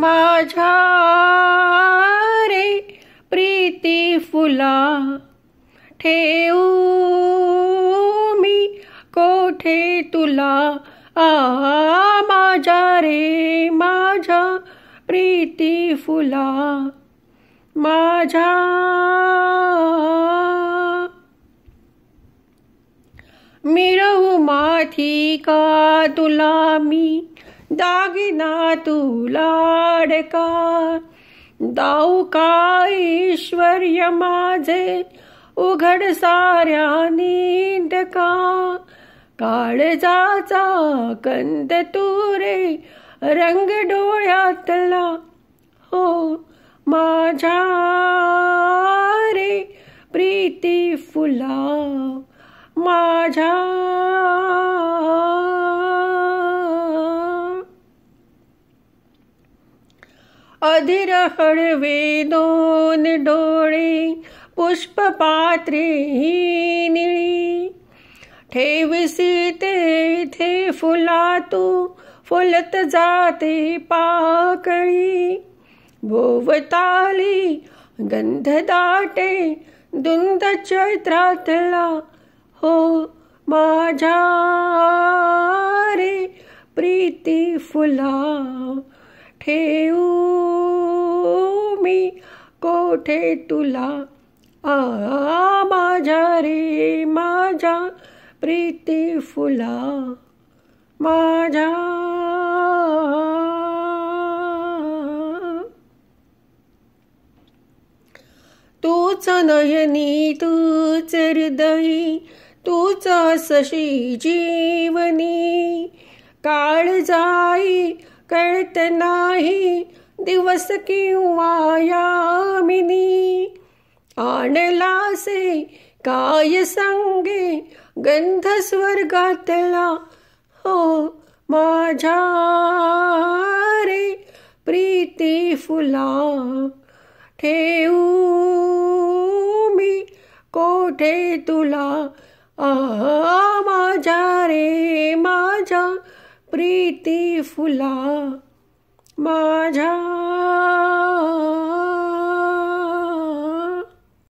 माझ्या रे प्रीती फुला ठेऊ मी कोठे तुला आ माझ्या रे माझ्या प्रीती फुला माझ्या मिळवू माथी का तुला मी दागिना तू लाडका दाऊ का ईश्वर्य माझे उघड साऱ्या नींद का काळजाचा कंद तुरे रंग डोळ्यातला हो माझ्या रे प्रीती फुला माझ्या अधीर दोन डोळी पुष्प पात्रे ही निळी ठेविसी तेथे फुला तू फुलत जाते पाकळी भोवताली गंध दाटे दुंद चैत्रातला हो माझ्या रे प्रीती फुला ठेऊ मी कोठे तुला आ माझ्या रे माझ्या प्रीती फुला माझ्या तूच नयनी तूच हृदयी तूच सशी जीवनी काळ जाई करत नाही दिवस किंवा यामिनी आणलासे काय सांगे गंध स्वर्गातला हो माझ्या रे प्रीती फुला ठेऊ मी कोठे तुला आ माझ्या रे माझ्या प्रीती फुला माझ्या